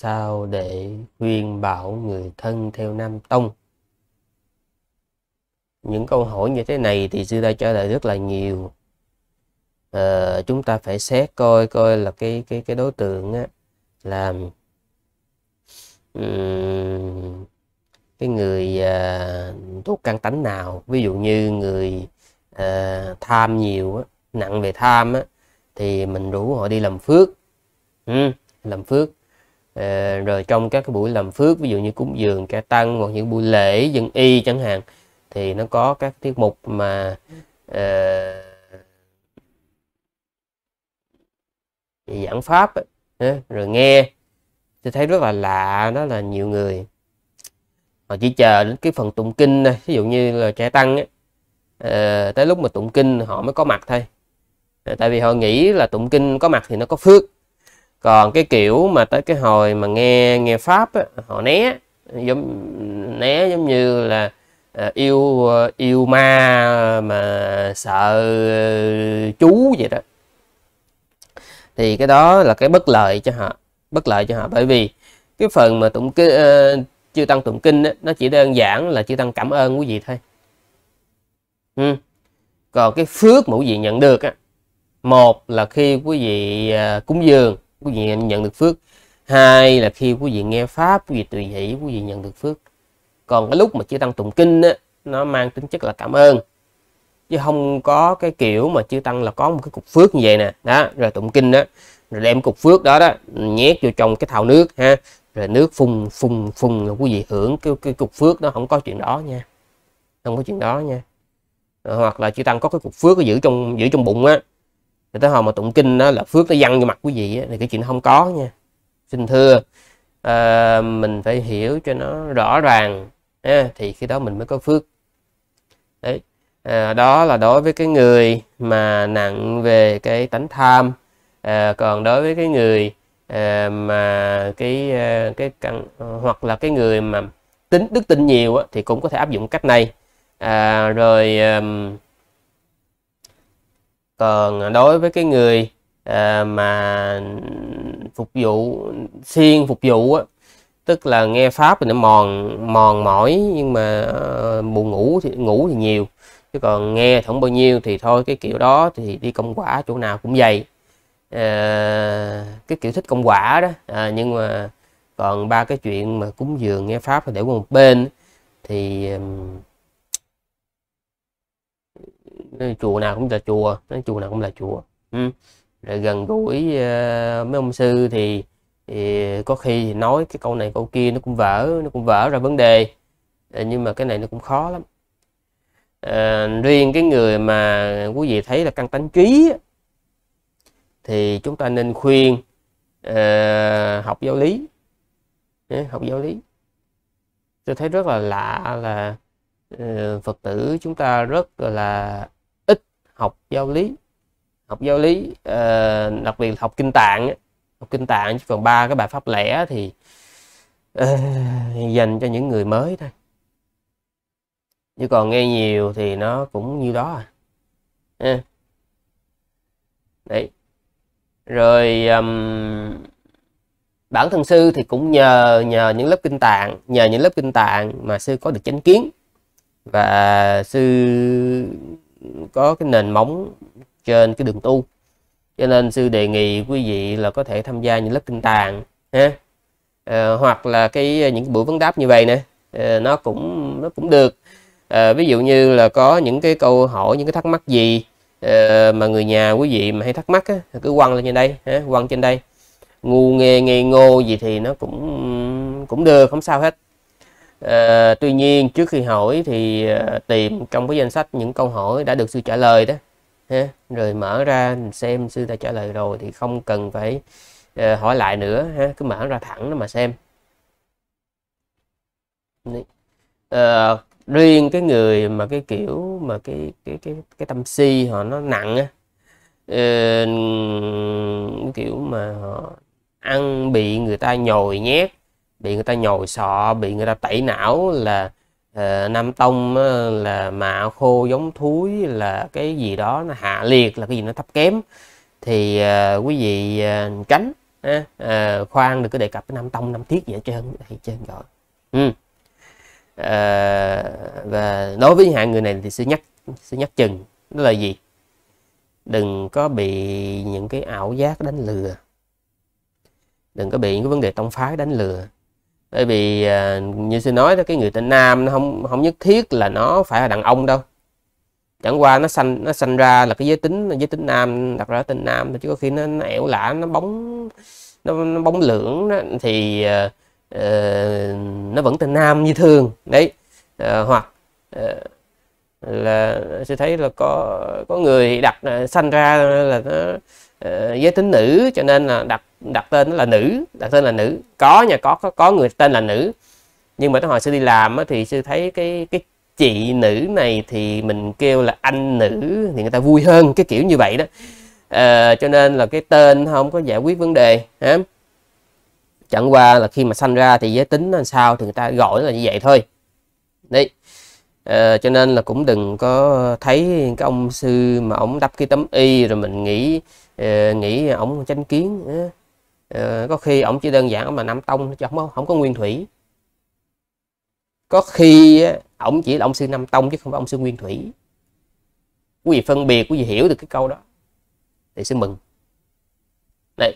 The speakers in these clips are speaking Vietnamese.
sao để khuyên bảo người thân theo Nam Tông? Những câu hỏi như thế này thì sư đã trả lời rất là nhiều. À, chúng ta phải xét coi coi là cái cái cái đối tượng á, làm cái người uh, à, thuộc căn tánh nào. Ví dụ như người uh, tham nhiều á, nặng về tham á, thì mình rủ họ đi làm phước. Ừ, làm phước Ờ, rồi trong các cái buổi làm phước ví dụ như cúng dường ca tăng hoặc những buổi lễ dân y chẳng hạn thì nó có các tiết mục mà à, giảng pháp ấy, rồi nghe tôi thấy rất là lạ đó là nhiều người họ chỉ chờ đến cái phần tụng kinh này, ví dụ như là trẻ tăng ấy, à, ờ, tới lúc mà tụng kinh họ mới có mặt thôi tại vì họ nghĩ là tụng kinh có mặt thì nó có phước còn cái kiểu mà tới cái hồi mà nghe nghe pháp á, họ né giống né giống như là à, yêu yêu ma mà sợ chú vậy đó thì cái đó là cái bất lợi cho họ bất lợi cho họ bởi vì cái phần mà tụng kinh uh, à, chư tăng tụng kinh đó, nó chỉ đơn giản là chư tăng cảm ơn quý vị thôi ừ. còn cái phước mà quý vị nhận được á một là khi quý vị uh, cúng dường quý vị nhận được phước hai là khi quý vị nghe pháp quý vị tùy hỷ quý vị nhận được phước còn cái lúc mà chư tăng tụng kinh á, nó mang tính chất là cảm ơn chứ không có cái kiểu mà chư tăng là có một cái cục phước như vậy nè đó rồi tụng kinh đó rồi đem cục phước đó đó nhét vô trong cái thau nước ha rồi nước phun phun phun là quý vị hưởng cái, cái cục phước nó không có chuyện đó nha không có chuyện đó nha hoặc là chư tăng có cái cục phước giữ trong giữ trong bụng á thì tới hồi mà tụng kinh đó là phước nó văng vô mặt quý vị á, thì cái chuyện không có nha xin thưa à, mình phải hiểu cho nó rõ ràng à, thì khi đó mình mới có phước đấy à, đó là đối với cái người mà nặng về cái tánh tham à, còn đối với cái người à, mà cái à, cái căn hoặc là cái người mà tính đức tin nhiều á, thì cũng có thể áp dụng cách này à, rồi à, còn đối với cái người à, mà phục vụ siêng phục vụ á, tức là nghe pháp thì nó mòn mòn mỏi nhưng mà à, buồn ngủ thì ngủ thì nhiều chứ còn nghe thì không bao nhiêu thì thôi cái kiểu đó thì đi công quả chỗ nào cũng vậy à, cái kiểu thích công quả đó à, nhưng mà còn ba cái chuyện mà cúng dường nghe pháp thì để qua một bên thì chùa nào cũng là chùa nói chùa nào cũng là chùa ừ. rồi gần gũi uh, mấy ông sư thì, thì có khi thì nói cái câu này câu kia nó cũng vỡ nó cũng vỡ ra vấn đề à, nhưng mà cái này nó cũng khó lắm à, riêng cái người mà quý vị thấy là căn tánh trí thì chúng ta nên khuyên à, học giáo lý à, học giáo lý tôi thấy rất là lạ là Phật tử chúng ta rất là học giáo lý học giáo lý uh, đặc biệt học kinh tạng học kinh tạng chỉ còn ba cái bài pháp lẻ thì uh, dành cho những người mới thôi chứ còn nghe nhiều thì nó cũng như đó à đấy rồi um, bản thân sư thì cũng nhờ nhờ những lớp kinh tạng nhờ những lớp kinh tạng mà sư có được chánh kiến và sư có cái nền móng trên cái đường tu cho nên sư đề nghị quý vị là có thể tham gia những lớp kinh tàng ha à, hoặc là cái ờ, những cái buổi vấn đáp như vậy nè à, nó cũng nó cũng được à, ví dụ như là có những cái câu hỏi những cái thắc mắc gì à, mà người nhà quý vị mà hay thắc mắc á, cứ quăng lên trên đây ha, quăng trên đây ngu nghe nghe ngô gì thì nó cũng cũng được không sao hết À, tuy nhiên trước khi hỏi thì ờ, tìm trong cái danh sách những câu hỏi đã được sư trả lời đó ha. rồi mở ra xem sư đã trả lời rồi thì không cần phải à, hỏi lại nữa ha. cứ mở ra thẳng nó mà xem à, riêng cái người mà cái kiểu mà cái cái cái cái tâm si họ nó nặng á à, kiểu mà họ ăn bị người ta nhồi nhét bị người ta nhồi sọ bị người ta tẩy não là uh, nam tông ờ, là mạ khô giống thúi là cái gì đó nó hạ liệt là cái gì nó thấp kém thì uh, quý vị uh, tránh uh, uh, khoan được cái đề cập cái nam tông nam thiết gì hết trơn hết trơn rồi ừ. uh, và đối với hạng người này thì sẽ nhắc sẽ nhắc chừng đó là gì đừng có bị những cái ảo giác đánh lừa đừng có bị những cái vấn đề tông phái đánh lừa bởi vì à, như sư nói đó cái người tên nam nó không không nhất thiết là nó phải là đàn ông đâu chẳng qua nó sanh nó sanh ra là cái giới tính giới tính nam đặt ra tên nam chứ có khi nó, nó ẻo lả nó bóng nó, nó bóng lưỡng đó, thì uh, nó vẫn tên nam như thường đấy uh, hoặc uh, là sẽ thấy là có có người đặt uh, sanh ra là nó uh, giới tính nữ cho nên là đặt đặt tên là nữ đặt tên là nữ có nhà có có, có người tên là nữ nhưng mà tới hồi sư đi làm thì sư thấy cái cái chị nữ này thì mình kêu là anh nữ thì người ta vui hơn cái kiểu như vậy đó à, cho nên là cái tên không có giải quyết vấn đề ha chẳng qua là khi mà sanh ra thì giới tính làm sao thì người ta gọi là như vậy thôi đấy à, ờ, cho nên là cũng đừng có thấy cái ông sư mà ông đắp cái tấm y rồi mình nghĩ uh, nghĩ ông tranh kiến uh, Ờ, có khi ổng chỉ đơn giản mà năm tông chứ không, có không có nguyên thủy có khi ổng chỉ là ông sư năm tông chứ không phải ông sư nguyên thủy quý vị phân biệt quý vị hiểu được cái câu đó thì sẽ mừng đấy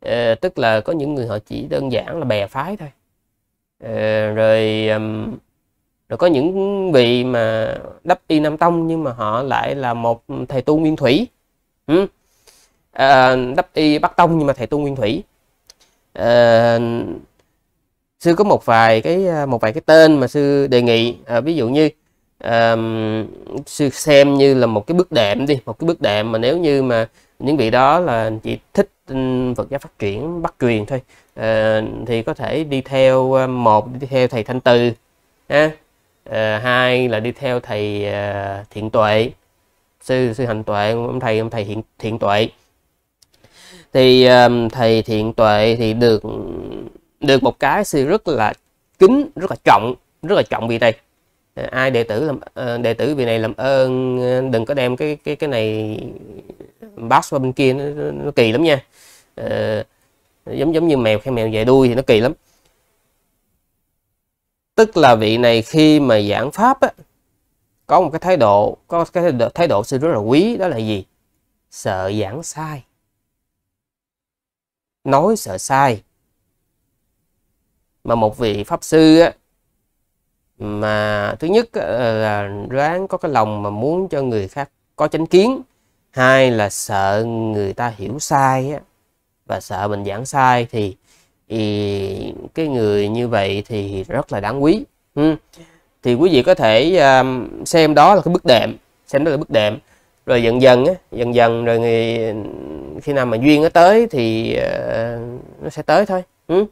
ờ, tức là có những người họ chỉ đơn giản là bè phái thôi ờ, rồi rồi có những vị mà đắp y năm tông nhưng mà họ lại là một thầy tu nguyên thủy ừ? uh, đắp y bắc tông nhưng mà thầy tu nguyên thủy uh, sư có một vài cái ờ, một vài cái tên mà sư đề nghị uh, ví dụ như uh, sư xem như là một cái bước đệm đi một cái bước đệm mà nếu như mà những vị đó là chỉ thích ừ, Phật giáo phát triển bắt truyền thôi à, thì có thể đi theo một đi theo thầy Thanh Từ ha. À, hai là đi theo thầy uh, Thiện Tuệ sư sư Hành Tuệ ông thầy ông thầy Thiện Thiện Tuệ thì um, thầy thiện tuệ thì được được một cái sư rất là kính rất là trọng rất là trọng vị này ờ, ai đệ tử làm ờ, đệ tử vị này làm ơn ờ, đừng có đem cái cái cái này box qua bên kia nó, nó kỳ lắm nha à, giống giống như mèo khi mèo về đuôi thì nó kỳ lắm tức là vị này khi mà giảng pháp á, có một cái thái độ có cái thái độ, sư rất là quý đó là gì sợ giảng sai nói sợ sai mà một vị pháp sư á, mà thứ nhất là ráng có cái lòng mà muốn cho người khác có chánh kiến hai là sợ người ta hiểu sai á, và sợ mình giảng sai thì, thì cái người như vậy thì rất là đáng quý thì quý vị có thể à, xem đó là cái bức đệm xem đó là bức đệm rồi dần dần á dần dần rồi người khi nào mà duyên nó tới thì uh, nó sẽ tới thôi ừ?